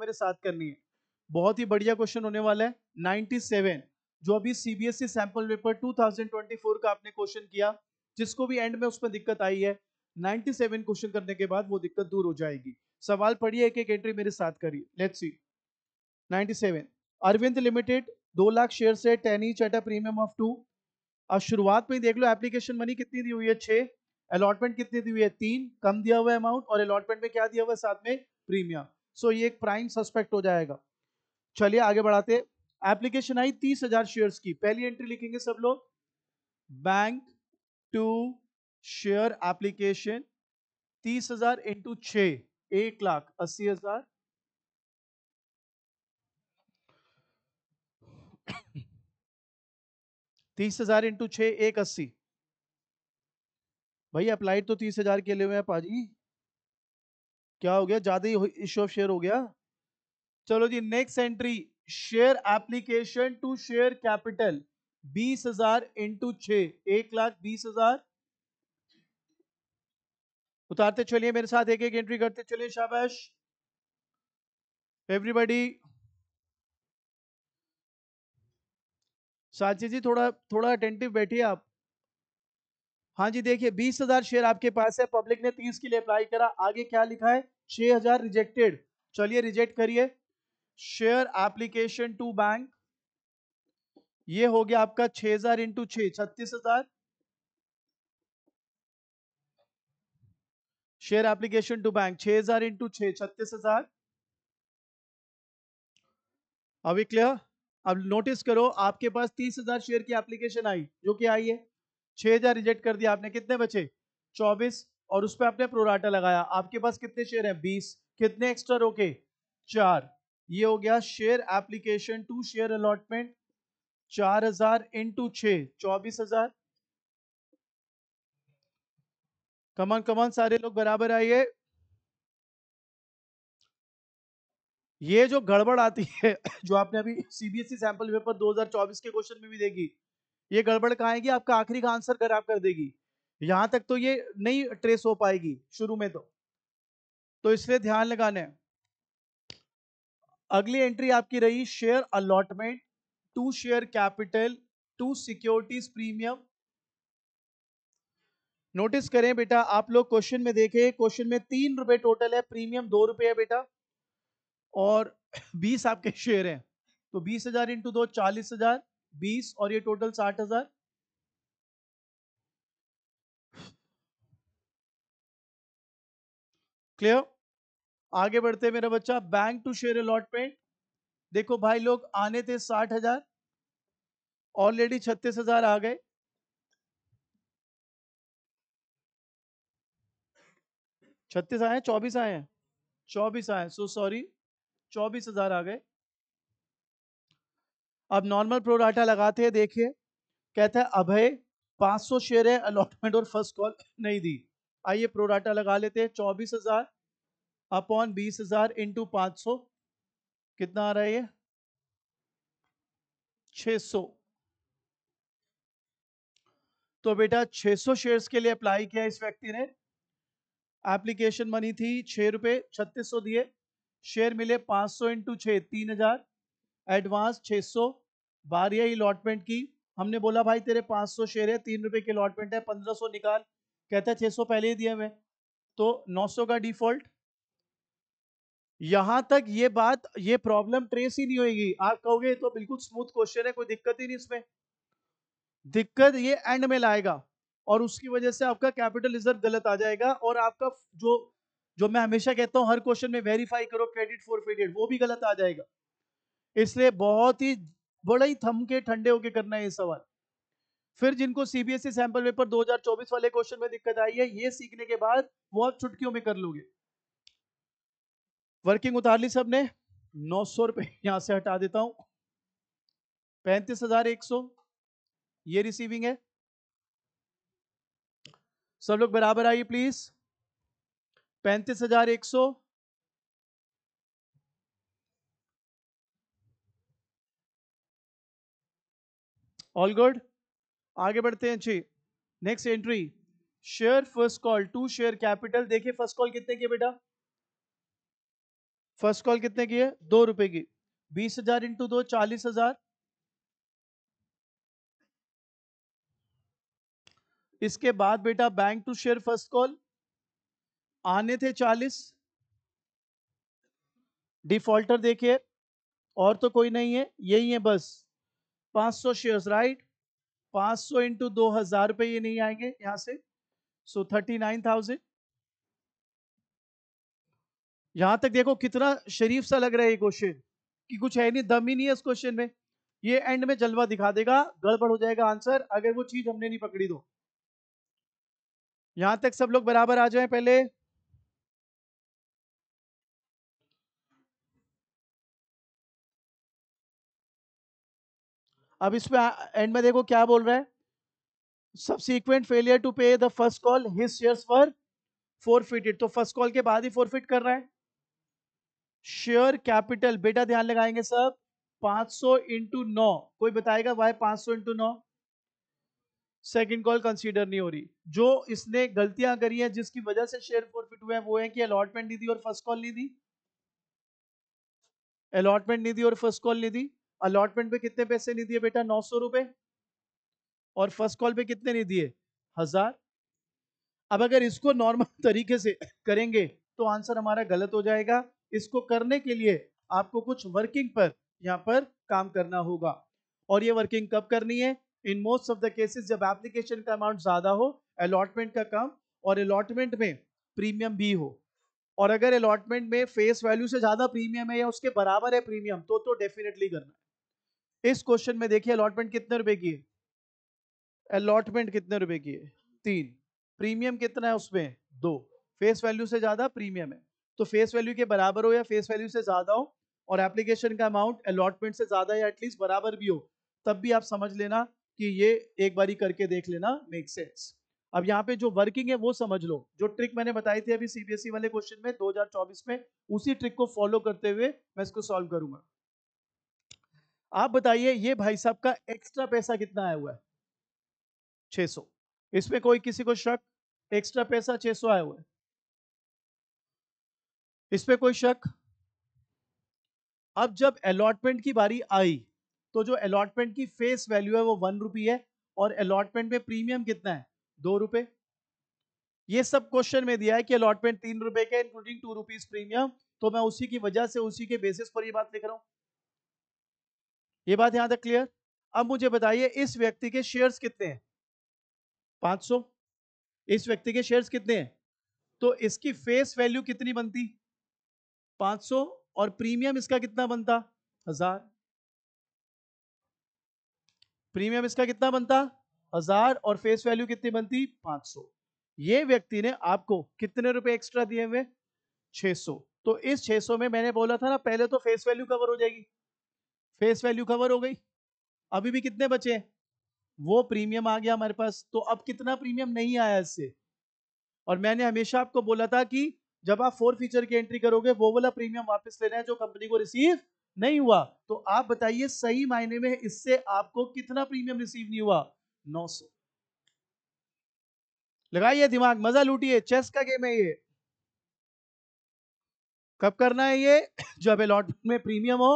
मेरे साथ करनी है बहुत ही बढ़िया क्वेश्चन होने वाला है 97 जो अभी सीबीएसई सैंपल पेपर 2024 का आपने क्वेश्चन किया जिसको भी एंड में उसमें दिक्कत आई है 97 क्वेश्चन करने के बाद वो दिक्कत दूर हो जाएगी सवाल पढ़िए एक एक एंट्री मेरे साथ करिए लेट्स सी 97 अरविंद लिमिटेड दो लाख शेयर से ten each at a premium of two अब शुरुआत में देख लो एप्लीकेशन मनी कितनी दी हुई है छः अलॉटमेंट कितनी दी हुई है तीन कम दिया हुआ अमाउंट और अलॉटमेंट में क्या दिया हुआ है साथ में प्रीमियम सो ये एक प्राइम सस्पेक्ट हो जाएगा चलिए आगे बढ़ाते एप्लीकेशन आई तीस हजार शेयर की पहली एंट्री लिखेंगे सब लोग बैंक टू शेयर एप्लीकेशन तीस हजार इंटू छ एक लाख अस्सी हजार तीस हजार इंटू छ एक अस्सी भाई अप्लाइड तो तीस हजार के लिए हुए हैं पाजी क्या हो गया ज्यादा ही इश्यू ऑफ शेयर हो गया चलो जी next entry share application to share capital बीस हजार इंटू छ एक लाख बीस हजार उतारते चलिए मेरे साथ एक एक एंट्री करते चलिए शाबाश एवरीबडी साची जी थोड़ा थोड़ा अटेंटिव बैठिए आप हाँ जी देखिए बीस हजार शेयर आपके पास है पब्लिक ने तीस के लिए अप्लाई करा आगे क्या लिखा है छह हजार रिजेक्टेड चलिए रिजेक्ट करिए शेयर एप्लीकेशन टू बैंक ये हो गया आपका छह हजार इंटू छ छत्तीस हजार शेयर एप्लीकेशन टू बैंक छह हजार इंटू छ छत्तीस हजार अभी क्लियर अब नोटिस करो आपके पास तीस हजार शेयर की एप्लीकेशन आई जो कि आई है छह हजार रिजेक्ट कर दिया आपने कितने बचे चौबीस और उस पर आपने प्रोराटा लगाया आपके पास कितने शेयर हैं बीस कितने एक्स्ट्रा रोके चार ये हो गया share application to share allotment चार हजार इंटू छ चौबीस हजार कमान कमान सारे लोग बराबर आइए ये जो गड़बड़ आती है जो आपने अभी सीबीएसई सैंपल पेपर 2024 के क्वेश्चन में भी देखी ये गड़बड़ कहाँगी आपका आखिरी का आंसर खराब कर देगी यहां तक तो ये नहीं ट्रेस हो पाएगी शुरू में तो तो इसलिए ध्यान लगाने अगली एंट्री आपकी रही share allotment to share capital to securities premium notice करें बेटा आप लोग क्वेश्चन में देखें क्वेश्चन में तीन रुपए टोटल है प्रीमियम दो रुपए है बेटा और बीस आपके शेयर हैं तो बीस हजार इंटू दो चालीस हजार बीस और ये टोटल साठ हजार क्लियर आगे बढ़ते मेरा बच्चा बैंक टू शेयर अलॉटमेंट देखो भाई लोग आने थे साठ हजार ऑलरेडी छत्तीस हजार आ गए छत्तीस आए चौबीस आए हैं चौबीस आए सो सॉरी चौबीस हजार आ गए अब नॉर्मल प्रोडाटा लगाते हैं देखिए कहता है अभय 500 शेयर है अलॉटमेंट और फर्स्ट कॉल नहीं दी आइए प्रोडाटा लगा लेते हैं चौबीस हजार अपॉन बीस हजार इंटू पाँच सौ कितना आ रहा है ये छः सौ तो बेटा 600 शेयर्स के लिए अप्लाई किया इस व्यक्ति ने एप्लीकेशन मनी थी छह रुपये छत्तीस सौ दिए शेयर मिले पांच सौ इंटू छः तीन हजार एडवांस 600 बारह अलॉटमेंट की हमने बोला भाई तेरे 500 शेयर है तीन रुपए की अलॉटमेंट है 1500 निकाल कहता है 600 पहले ही दिए हुए तो 900 का डिफॉल्ट यहां तक ये बात ये प्रॉब्लम ट्रेस ही नहीं होगी आप कहोगे तो बिल्कुल स्मूथ क्वेश्चन है कोई दिक्कत ही नहीं इसमें दिक्कत ये एंड में लाएगा और उसकी वजह से आपका कैपिटल रिजर्व गलत आ जाएगा और आपका जो जो मैं हमेशा कहता हूँ हर क्वेश्चन में वेरीफाई करो क्रेडिट फॉर वो भी गलत आ जाएगा इसलिए बहुत ही बड़े ही थमके ठंडे होके करना है ये सवाल फिर जिनको सीबीएसई सैंपल पेपर 2024 वाले क्वेश्चन में दिक्कत आई है ये सीखने के बाद वो आप छुटकियों में कर लोगे वर्किंग उतार ली सब ने नौ सौ रुपए यहां से हटा देता हूं पैंतीस हजार एक सौ ये रिसीविंग है सब लोग बराबर आइए प्लीज पैंतीस हजार एक सौ ऑल गुड आगे बढ़ते हैं जी next entry share first call to share capital देखिए फर्स्ट कॉल कितने की बेटा फर्स्ट कॉल कितने की है दो रुपए की बीस हजार इंटू दो चालीस हजार इसके बाद बेटा bank to share first call आने थे चालीस डिफॉल्टर देखिए और तो कोई नहीं है यही है बस 500 शेयर्स राइट 500 सौ इंटू दो हजार रुपये ये नहीं आएंगे यहां से सो थर्टी नाइन थाउजेंड यहां तक देखो कितना शरीफ सा लग रहा है ये क्वेश्चन कि कुछ है नहीं दम ही नहीं है इस क्वेश्चन में ये एंड में जलवा दिखा देगा गड़बड़ हो जाएगा आंसर अगर वो चीज हमने नहीं पकड़ी तो यहां तक सब लोग बराबर आ जाए पहले अब इसमें एंड में देखो क्या बोल रहा है subsequent failure to pay the first call his shares were forfeited तो फर्स्ट कॉल के बाद ही फोरफिट कर रहा है शेयर कैपिटल बेटा ध्यान लगाएंगे सब 500 सौ इंटू नौ कोई बताएगा वाई 500 सौ इंटू नौ सेकेंड कॉल कंसीडर नहीं हो रही जो इसने गलतियां करी हैं जिसकी वजह से शेयर फोरफिट हुए हैं वो है कि अलॉटमेंट नहीं दी और फर्स्ट कॉल नहीं दी अलॉटमेंट नहीं दी और फर्स्ट कॉल नहीं दी अलॉटमेंट पे कितने पैसे नहीं दिए बेटा नौ सौ रुपए और फर्स्ट कॉल पे कितने नहीं दिए हजार अब अगर इसको नॉर्मल तरीके से करेंगे तो आंसर हमारा गलत हो जाएगा इसको करने के लिए आपको कुछ वर्किंग पर यहाँ पर काम करना होगा और ये वर्किंग कब करनी है in most of the cases जब एप्लीकेशन का अमाउंट ज्यादा हो अलॉटमेंट का काम और अलॉटमेंट में प्रीमियम भी हो और अगर अलॉटमेंट में फेस वैल्यू से ज्यादा प्रीमियम है या उसके बराबर है प्रीमियम तो तो डेफिनेटली करना है इस क्वेश्चन में देखिए अलॉटमेंट कितने रुपए की है अलॉटमेंट कितने रुपए की है तीन प्रीमियम कितना है उसमें दो फेस वैल्यू से ज्यादा प्रीमियम है तो फेस वैल्यू के बराबर हो या फेस वैल्यू से ज्यादा हो और एप्लीकेशन का अमाउंट अलॉटमेंट से ज्यादा या एटलीस्ट बराबर भी हो तब भी आप समझ लेना कि ये एक बारी करके देख लेना मेक सेंस अब यहाँ पे जो वर्किंग है वो समझ लो जो ट्रिक मैंने बताई थी अभी सीबीएसई e वाले क्वेश्चन में 2024 में उसी ट्रिक को फॉलो करते हुए मैं इसको सॉल्व करूंगा आप बताइए ये भाई साहब का एक्स्ट्रा पैसा कितना आया हुआ है 600 इसमें कोई किसी को शक एक्स्ट्रा पैसा 600 आया हुआ है इसमें कोई शक अब जब अलॉटमेंट की बारी आई तो जो अलॉटमेंट की फेस वैल्यू है वो वन रुपी है और अलॉटमेंट में प्रीमियम कितना है दो रुपए ये सब क्वेश्चन में दिया है कि अलॉटमेंट तीन रुपए का इंक्लूडिंग टू रुपीज प्रीमियम तो मैं उसी की वजह से उसी के बेसिस पर ये बात लिख रहा हूं ये बात यहां तक क्लियर अब मुझे बताइए इस व्यक्ति के शेयर्स कितने हैं 500 इस व्यक्ति के शेयर्स कितने हैं तो इसकी फेस वैल्यू कितनी बनती 500 और प्रीमियम इसका कितना बनता हजार प्रीमियम इसका कितना बनता हजार और फेस वैल्यू कितनी बनती 500 ये व्यक्ति ने आपको कितने रुपए एक्स्ट्रा दिए हुए 600 तो इस 600 में मैंने बोला था ना पहले तो फेस वैल्यू कवर हो जाएगी फेस वैल्यू कवर हो गई अभी भी कितने बचे वो प्रीमियम आ गया हमारे पास तो अब कितना प्रीमियम नहीं आया इससे और मैंने हमेशा आपको बोला था कि जब आप फोर फीचर की एंट्री करोगे वो वाला प्रीमियम वापस लेना है जो कंपनी को रिसीव नहीं हुआ तो आप बताइए सही मायने में इससे आपको कितना प्रीमियम रिसीव नहीं हुआ 900 लगाइए दिमाग मजा लूटिए चेस का गेम है ये कब करना है ये जब अलॉटमेंट में प्रीमियम हो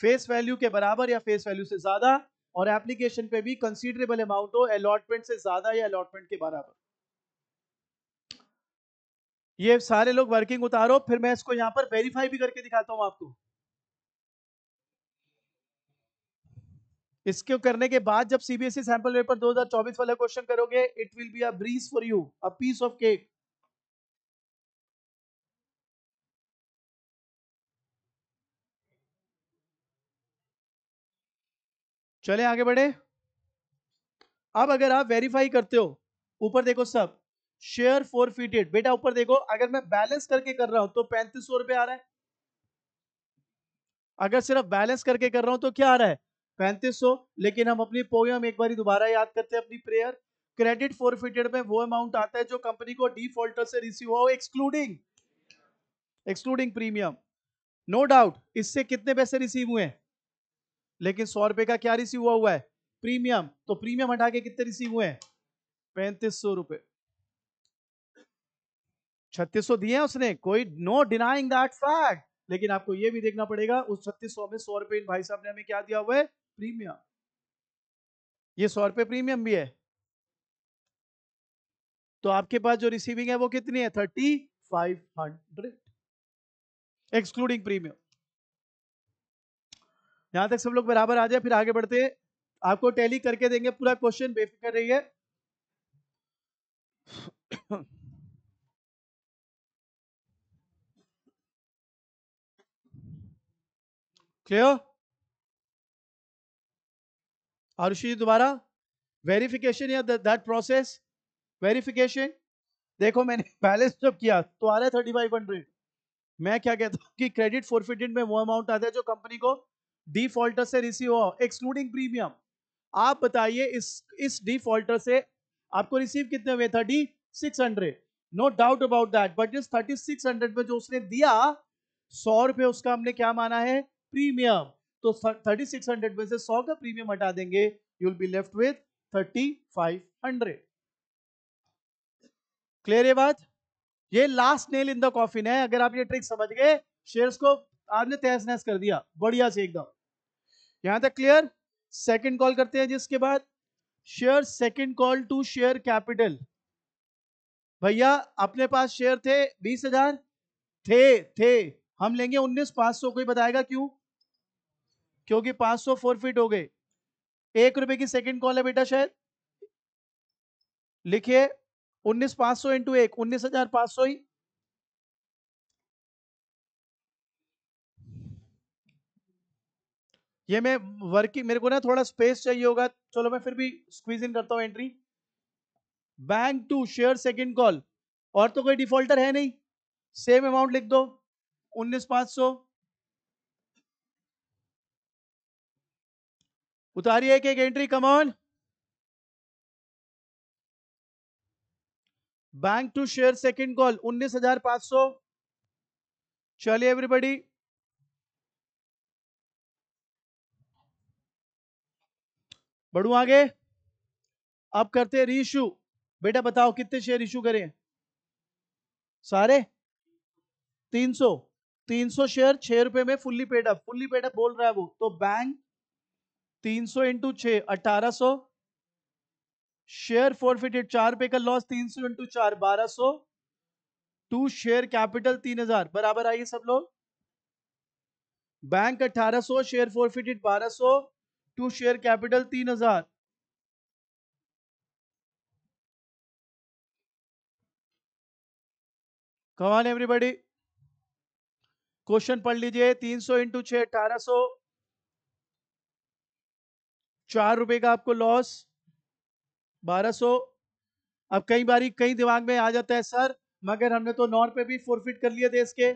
फेस वैल्यू के बराबर या फेस वैल्यू से ज्यादा और एप्लीकेशन पे भी कंसीडरेबल अमाउंट हो अलॉटमेंट से ज्यादा या अलॉटमेंट के बराबर ये सारे लोग वर्किंग उतारो फिर मैं इसको यहां पर वेरीफाई भी करके दिखाता हूं आपको इसको करने के बाद जब सीबीएसई सैंपल पेपर 2024 वाला क्वेश्चन करोगे it will be a breeze for you a piece of cake चले आगे बढ़े अब अगर आप वेरीफाई करते हो ऊपर देखो सब शेयर फोर फीटेड बेटा ऊपर देखो अगर मैं बैलेंस करके कर रहा हूं तो पैंतीस सौ रुपए आ रहा है अगर सिर्फ बैलेंस करके कर रहा हूं तो क्या आ रहा है पैंतीस सौ लेकिन हम अपनी पोयम एक बार दोबारा याद करते हैं अपनी प्रेयर क्रेडिट फोर फीटेड में वो अमाउंट आता है जो कंपनी को डिफॉल्टर से रिसीव हुआ excluding excluding premium no doubt इससे कितने पैसे रिसीव हुए हैं लेकिन सौ रुपए का क्या रिसीव हुआ हुआ है प्रीमियम तो प्रीमियम हटा के कितने रिसीव हुए हैं पैंतीस सौ रुपए छत्तीस सौ दिए उसने कोई नो डिनाइंग दैट फैक्ट लेकिन आपको यह भी देखना पड़ेगा उस छत्तीस सौ में सौ रुपए इन भाई साहब ने हमें क्या दिया हुआ है प्रीमियम ये सौ रुपए प्रीमियम भी है तो आपके पास जो रिसीविंग है वो कितनी है thirty five hundred excluding premium यहाँ तक सब लोग बराबर आ जाए फिर आगे बढ़ते हैं आपको टैली करके देंगे पूरा क्वेश्चन बेफिक्र रहिए क्लियर आरुषि दोबारा वेरिफिकेशन या दैट प्रोसेस वेरिफिकेशन देखो मैंने बैलेंस जब किया तो आ रहा है थर्टी फाइव हंड्रेड मैं क्या कहता हूँ कि क्रेडिट फोरफिटेड में वो अमाउंट आता है जो कंपनी को डिफॉल्टर से रिसीव हो एक्सक्लूडिंग प्रीमियम आप बताइए इस इस डिफॉल्टर से आपको रिसीव कितने हुए thirty six hundred no doubt about that but इस थर्टी सिक्स हंड्रेड में जो उसने दिया सौ रुपये उसका हमने क्या माना है प्रीमियम तो थर्टी सिक्स हंड्रेड में से सौ का प्रीमियम हटा देंगे you will be left with thirty five hundred clear है बात ये last nail in the coffin है अगर आप ये ट्रिक समझ गए शेयर्स को आपने तहस नहस कर दिया बढ़िया से एकदम यहां तक क्लियर सेकंड कॉल करते हैं जिसके बाद share second call to share capital भैया अपने पास शेयर थे बीस हजार थे थे हम लेंगे उन्नीस पांच सौ कोई बताएगा क्यों क्योंकि पांच सौ फोर फिट हो गए एक रुपए की सेकंड कॉल है बेटा शायद लिखिए उन्नीस पांच सौ इंटू एक उन्नीस हजार पांच सौ ही ये मैं वर्किंग मेरे को ना थोड़ा स्पेस चाहिए होगा चलो मैं फिर भी स्क्वीज इन करता हूँ entry bank to share second call और तो कोई डिफॉल्टर है नहीं सेम अमाउंट लिख दो उन्नीस पांच सौ उतारी एक एक entry come on bank to share second call उन्नीस हजार पांच सौ चलिए एवरीबडी बढ़ू आगे अब करते हैं रीशू बेटा बताओ कितने शेयर इशू करें सारे तीन 300 तीन सौ शेयर छह रुपए में fully paid up fully paid up बोल रहा है वो तो बैंक तीन सौ इंटू छ अठारह सौ शेयर फोरफिटेड चार रुपए का लॉस तीन सौ इंटू चार बारह टू शेयर कैपिटल तीन हजार बराबर आइए सब लोग बैंक 1800 सौ शेयर फोरफिटेड बारह टू शेयर कैपिटल तीन हजार कमान एवरीबडी क्वेश्चन पढ़ लीजिए तीन सौ इंटू छ अठारह सो चार रुपए का आपको लॉस बारह सो अब कई बारी कई दिमाग में आ जाता है सर मगर हमने तो नौ रुपए भी फोरफिट कर लिए देश के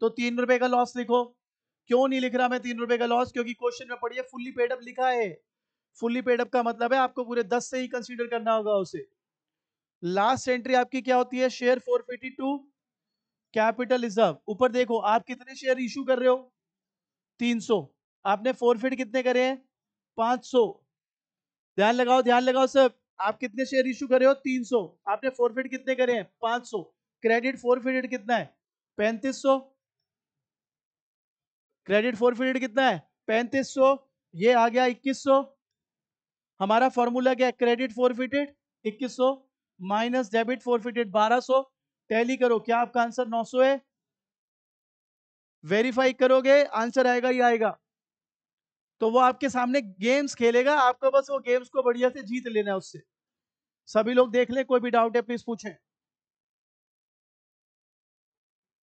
तो तीन रुपए का लॉस लिखो क्यों नहीं लिख रहा मैं तीन रुपए का लॉस क्योंकि क्वेश्चन में पढ़िए फुल्ली पेडअप लिखा है फुल्ली पेडअप का मतलब है आपको पूरे दस से ही कंसिडर करना होगा उसे लास्ट एंट्री आपकी क्या होती है share forfeited to capital reserve ऊपर देखो आप कितने शेयर इशू कर रहे हो 300 आपने फोरफिट कितने करे हैं 500 ध्यान लगाओ ध्यान लगाओ सब आप कितने शेयर इशू कर रहे हो 300 आपने फोरफिट कितने करे हैं 500 क्रेडिट फोरफिटेड कितना है 3500 क्रेडिट फोरफिटेड कितना है पैंतीस सौ ये आ गया इक्कीस सौ हमारा फॉर्मूला क्या है क्रेडिट फोरफिटेड इक्कीस सौ माइनस डेबिट फोरफिटेड बारह सौ टैली करो क्या आपका आंसर नौ सौ है वेरीफाई करोगे आंसर आएगा ही आएगा तो वो आपके सामने गेम्स खेलेगा आपको बस वो गेम्स को बढ़िया से जीत लेना है उससे सभी लोग देख ले कोई भी डाउट है प्लीज पूछें